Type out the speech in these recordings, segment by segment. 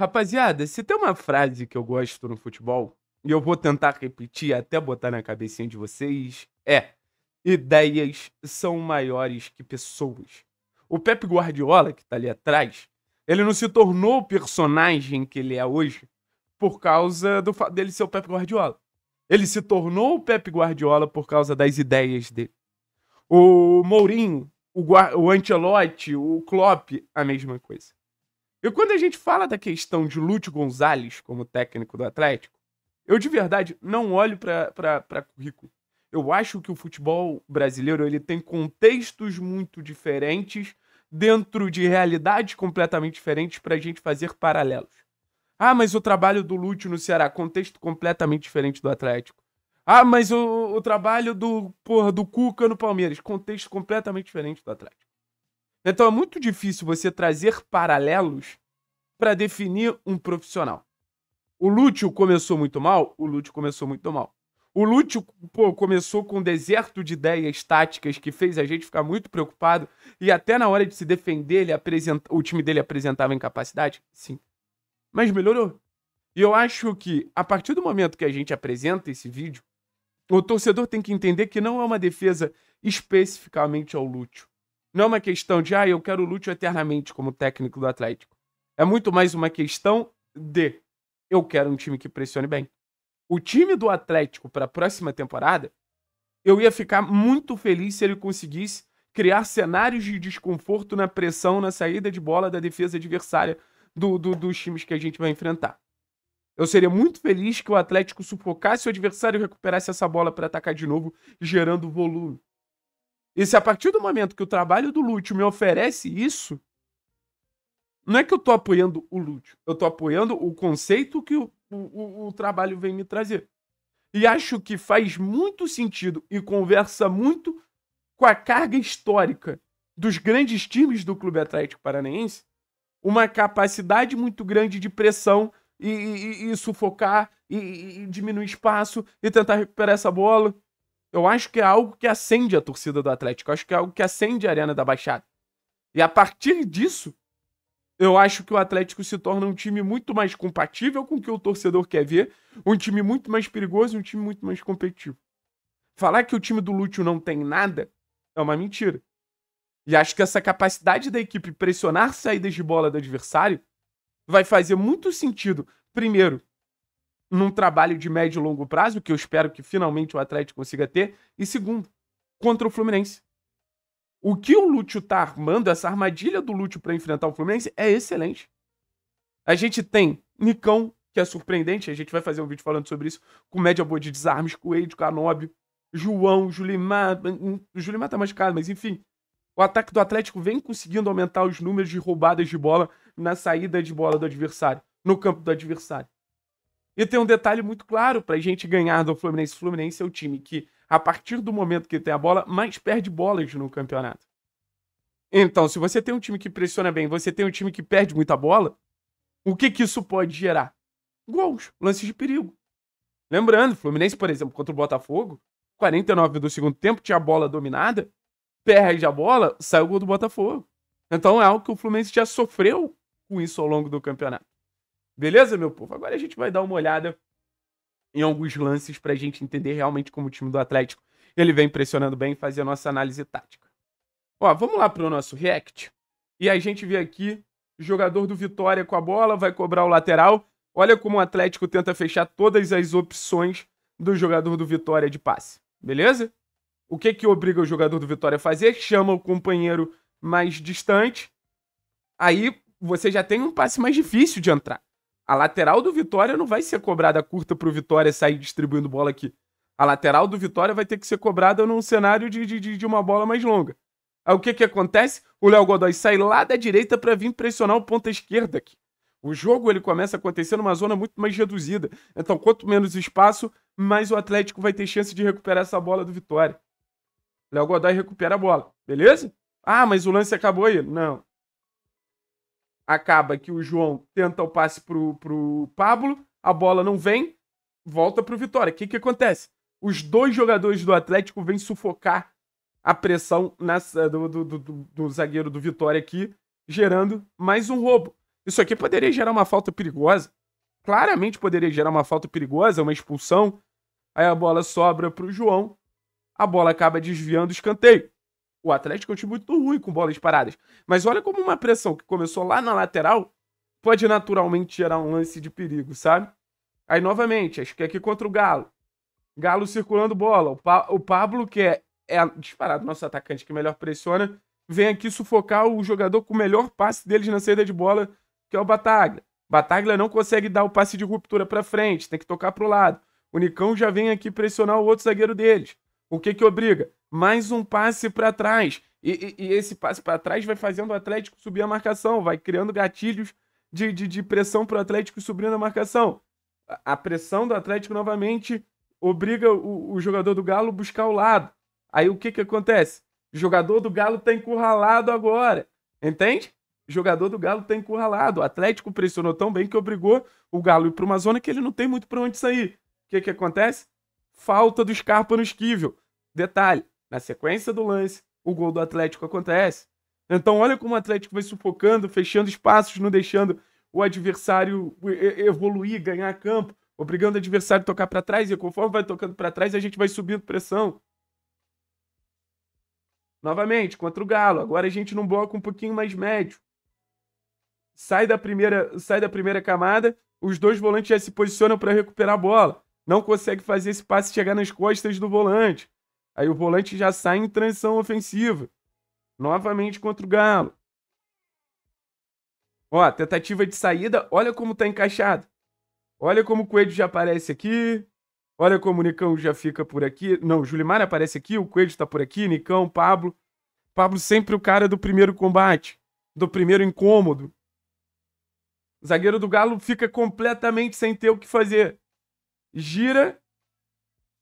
Rapaziada, se tem uma frase que eu gosto no futebol, e eu vou tentar repetir até botar na cabecinha de vocês, é: ideias são maiores que pessoas. O Pep Guardiola, que tá ali atrás, ele não se tornou o personagem que ele é hoje por causa do fato dele ser o Pep Guardiola. Ele se tornou o Pep Guardiola por causa das ideias dele. O Mourinho, o, Gua o Ancelotti, o Klopp, a mesma coisa. E quando a gente fala da questão de Lúcio Gonzalez como técnico do Atlético, eu de verdade não olho para currículo. Eu acho que o futebol brasileiro ele tem contextos muito diferentes dentro de realidades completamente diferentes para a gente fazer paralelos. Ah, mas o trabalho do Lúcio no Ceará, contexto completamente diferente do Atlético. Ah, mas o, o trabalho do, porra, do Cuca no Palmeiras, contexto completamente diferente do Atlético. Então é muito difícil você trazer paralelos para definir um profissional. O Lúcio começou muito mal? O Lúcio começou muito mal. O Lúcio pô, começou com um deserto de ideias táticas que fez a gente ficar muito preocupado. E até na hora de se defender, ele apresenta... o time dele apresentava incapacidade? Sim. Mas melhorou. E eu acho que, a partir do momento que a gente apresenta esse vídeo, o torcedor tem que entender que não é uma defesa especificamente ao Lúcio. Não é uma questão de, ah, eu quero o Lúcio eternamente como técnico do Atlético. É muito mais uma questão de, eu quero um time que pressione bem. O time do Atlético para a próxima temporada, eu ia ficar muito feliz se ele conseguisse criar cenários de desconforto na pressão, na saída de bola da defesa adversária do, do, dos times que a gente vai enfrentar. Eu seria muito feliz que o Atlético sufocasse o adversário e recuperasse essa bola para atacar de novo, gerando volume. E se a partir do momento que o trabalho do Lúcio me oferece isso, não é que eu tô apoiando o Lúcio, eu tô apoiando o conceito que o, o, o trabalho vem me trazer. E acho que faz muito sentido e conversa muito com a carga histórica dos grandes times do Clube Atlético Paranaense, uma capacidade muito grande de pressão e, e, e sufocar e, e diminuir espaço e tentar recuperar essa bola eu acho que é algo que acende a torcida do Atlético. Eu acho que é algo que acende a Arena da Baixada. E a partir disso, eu acho que o Atlético se torna um time muito mais compatível com o que o torcedor quer ver, um time muito mais perigoso, um time muito mais competitivo. Falar que o time do Lúcio não tem nada é uma mentira. E acho que essa capacidade da equipe pressionar saídas de bola do adversário vai fazer muito sentido, primeiro, num trabalho de médio e longo prazo, que eu espero que finalmente o Atlético consiga ter, e segundo, contra o Fluminense. O que o Lúcio tá armando, essa armadilha do Lúcio para enfrentar o Fluminense, é excelente. A gente tem Nicão, que é surpreendente, a gente vai fazer um vídeo falando sobre isso, com média boa de desarmes, Coelho, Canóbio, João, Julimar. O hum, hum, Julimar tá caro mas enfim. O ataque do Atlético vem conseguindo aumentar os números de roubadas de bola na saída de bola do adversário, no campo do adversário. E tem um detalhe muito claro para a gente ganhar do Fluminense. O Fluminense é o time que, a partir do momento que tem a bola, mais perde bolas no campeonato. Então, se você tem um time que pressiona bem, você tem um time que perde muita bola, o que, que isso pode gerar? Gols, lances de perigo. Lembrando, Fluminense, por exemplo, contra o Botafogo, 49 do segundo tempo, tinha a bola dominada, perde a bola, sai o gol do Botafogo. Então é algo que o Fluminense já sofreu com isso ao longo do campeonato. Beleza, meu povo? Agora a gente vai dar uma olhada em alguns lances para a gente entender realmente como o time do Atlético ele vem pressionando bem e fazer a nossa análise tática. Ó, vamos lá para o nosso react. E a gente vê aqui o jogador do Vitória com a bola, vai cobrar o lateral. Olha como o Atlético tenta fechar todas as opções do jogador do Vitória de passe. Beleza? O que que obriga o jogador do Vitória a fazer? Chama o companheiro mais distante. Aí você já tem um passe mais difícil de entrar. A lateral do Vitória não vai ser cobrada curta pro Vitória sair distribuindo bola aqui. A lateral do Vitória vai ter que ser cobrada num cenário de, de, de uma bola mais longa. Aí o que que acontece? O Léo Godoy sai lá da direita para vir pressionar o ponta esquerda aqui. O jogo ele começa a acontecer numa zona muito mais reduzida. Então, quanto menos espaço, mais o Atlético vai ter chance de recuperar essa bola do Vitória. Léo Godoy recupera a bola, beleza? Ah, mas o lance acabou aí. Não acaba que o João tenta o passe pro, pro Pablo, a bola não vem, volta pro Vitória. O que que acontece? Os dois jogadores do Atlético vêm sufocar a pressão na, do, do, do, do, zagueiro do Vitória aqui, gerando mais um roubo. Isso aqui poderia gerar uma falta perigosa. Claramente poderia gerar uma falta perigosa, uma expulsão. Aí a bola sobra pro João. A bola acaba desviando o escanteio. O Atlético é um time muito ruim com bolas paradas. Mas olha como uma pressão que começou lá na lateral pode naturalmente gerar um lance de perigo, sabe? Aí, novamente, acho que é aqui contra o Galo. Galo circulando bola. O, pa o Pablo, que é, é disparado nosso atacante que melhor pressiona, vem aqui sufocar o jogador com o melhor passe deles na saída de bola, que é o Bataglia. Bataglia não consegue dar o passe de ruptura para frente, tem que tocar para o lado. O Nicão já vem aqui pressionar o outro zagueiro deles. O que que obriga? Mais um passe para trás. E, e, e, esse passe para trás vai fazendo o Atlético subir a marcação, vai criando gatilhos de, de, de pressão para o Atlético subindo a marcação. A, a, pressão do Atlético novamente obriga o, o jogador do Galo buscar o lado. Aí o que que acontece? O jogador do Galo está encurralado agora, entende? O jogador do Galo está encurralado. O Atlético pressionou tão bem que obrigou o Galo ir para uma zona que ele não tem muito para onde sair. O que que acontece? falta do Scarpa no esquivel. Detalhe, na sequência do lance, o gol do Atlético acontece. Então olha como o Atlético vai sufocando, fechando espaços, não deixando o adversário evoluir, ganhar campo, obrigando o adversário a tocar para trás e conforme vai tocando para trás, a gente vai subindo pressão. Novamente, contra o Galo, agora a gente num bloco um pouquinho mais médio. Sai da primeira, sai da primeira camada, os dois volantes já se posicionam para recuperar a bola não consegue fazer esse passe chegar nas costas do volante. Aí o volante já sai em transição ofensiva. Novamente contra o Galo. Ó, tentativa de saída, olha como tá encaixado. Olha como o Coelho já aparece aqui. Olha como o Nicão já fica por aqui. Não, o Julimar aparece aqui, o Coelho tá por aqui, Nicão, Pablo. Pablo sempre o cara do primeiro combate, do primeiro incômodo. O zagueiro do Galo fica completamente sem ter o que fazer gira,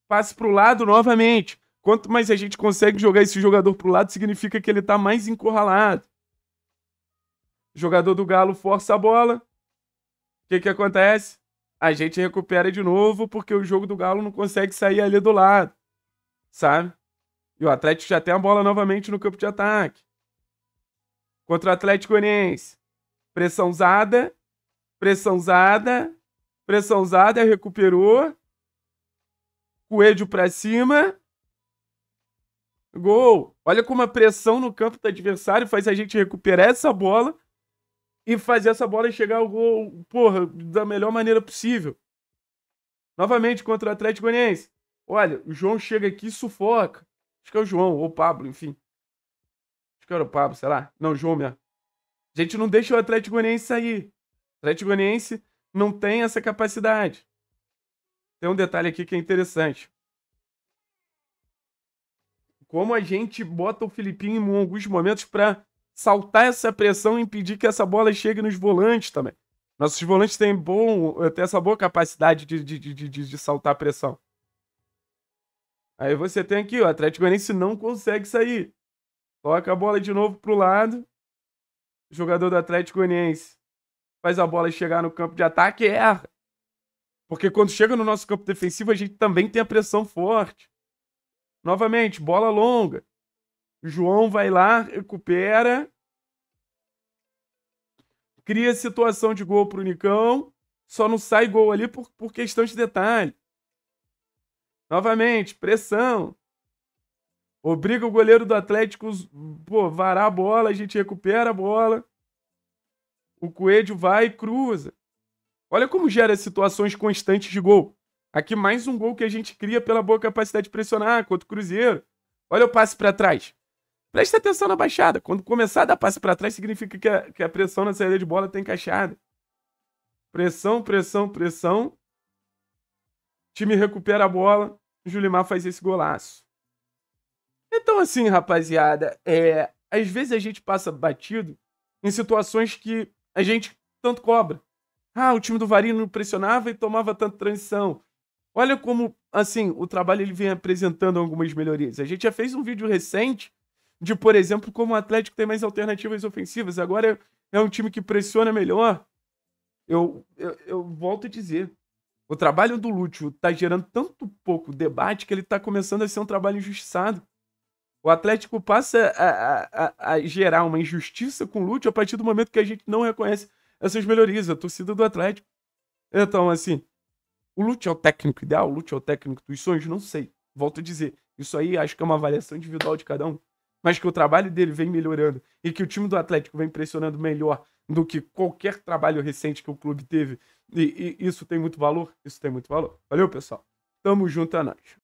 passa para o lado novamente. Quanto mais a gente consegue jogar esse jogador para o lado, significa que ele está mais encurralado. jogador do Galo força a bola. O que, que acontece? A gente recupera de novo porque o jogo do Galo não consegue sair ali do lado. Sabe? E o Atlético já tem a bola novamente no campo de ataque. Contra o Atlético Goianiense. pressão usada Pressão usada, recuperou. Coelho para cima. Gol! Olha como a pressão no campo do adversário faz a gente recuperar essa bola e fazer essa bola chegar ao gol, porra, da melhor maneira possível. Novamente contra o Atlético Goianiense. Olha, o João chega aqui e sufoca. Acho que é o João, ou o Pablo, enfim. Acho que era o Pablo, sei lá. Não, o João mesmo. A gente não deixa o Atlético Goianiense sair. Atlético Goianiense não tem essa capacidade. Tem um detalhe aqui que é interessante. Como a gente bota o Filipinho em alguns momentos para saltar essa pressão e impedir que essa bola chegue nos volantes também. Nossos volantes têm, bom, têm essa boa capacidade de, de, de, de, de saltar a pressão. Aí você tem aqui, o Atlético Goianiense não consegue sair. Toca a bola de novo pro lado. jogador do Atlético Goianiense faz a bola chegar no campo de ataque erra. É. Porque quando chega no nosso campo defensivo, a gente também tem a pressão forte. Novamente, bola longa. João vai lá, recupera. Cria situação de gol pro Nicão. Só não sai gol ali por, por questão de detalhe. Novamente, pressão. Obriga o goleiro do Atlético pô, varar a bola, a gente recupera a bola. O Coelho vai e cruza. Olha como gera situações constantes de gol. Aqui mais um gol que a gente cria pela boa capacidade de pressionar contra o Cruzeiro. Olha o passe para trás. Presta atenção na baixada. Quando começar a dar passe para trás, significa que a, que a pressão na saída de bola está encaixada. Pressão, pressão, pressão. O time recupera a bola. O Julimar faz esse golaço. Então, assim, rapaziada, é, às vezes a gente passa batido em situações que a gente tanto cobra. Ah, o time do Varino pressionava e tomava tanta transição. Olha como, assim, o trabalho ele vem apresentando algumas melhorias. A gente já fez um vídeo recente de, por exemplo, como o Atlético tem mais alternativas ofensivas. Agora é um time que pressiona melhor. Eu, eu, eu volto a dizer, o trabalho do Lúcio está gerando tanto pouco debate que ele está começando a ser um trabalho injustiçado. O Atlético passa a, a, a gerar uma injustiça com o Lúcio a partir do momento que a gente não reconhece essas melhorias, a torcida do Atlético. Então, assim, o Lúcio é o técnico ideal, o Lúcio é o técnico dos sonhos, não sei. Volto a dizer, isso aí acho que é uma avaliação individual de cada um. Mas que o trabalho dele vem melhorando e que o time do Atlético vem pressionando melhor do que qualquer trabalho recente que o clube teve. E, e isso tem muito valor, isso tem muito valor. Valeu, pessoal. Tamo junto a é nós.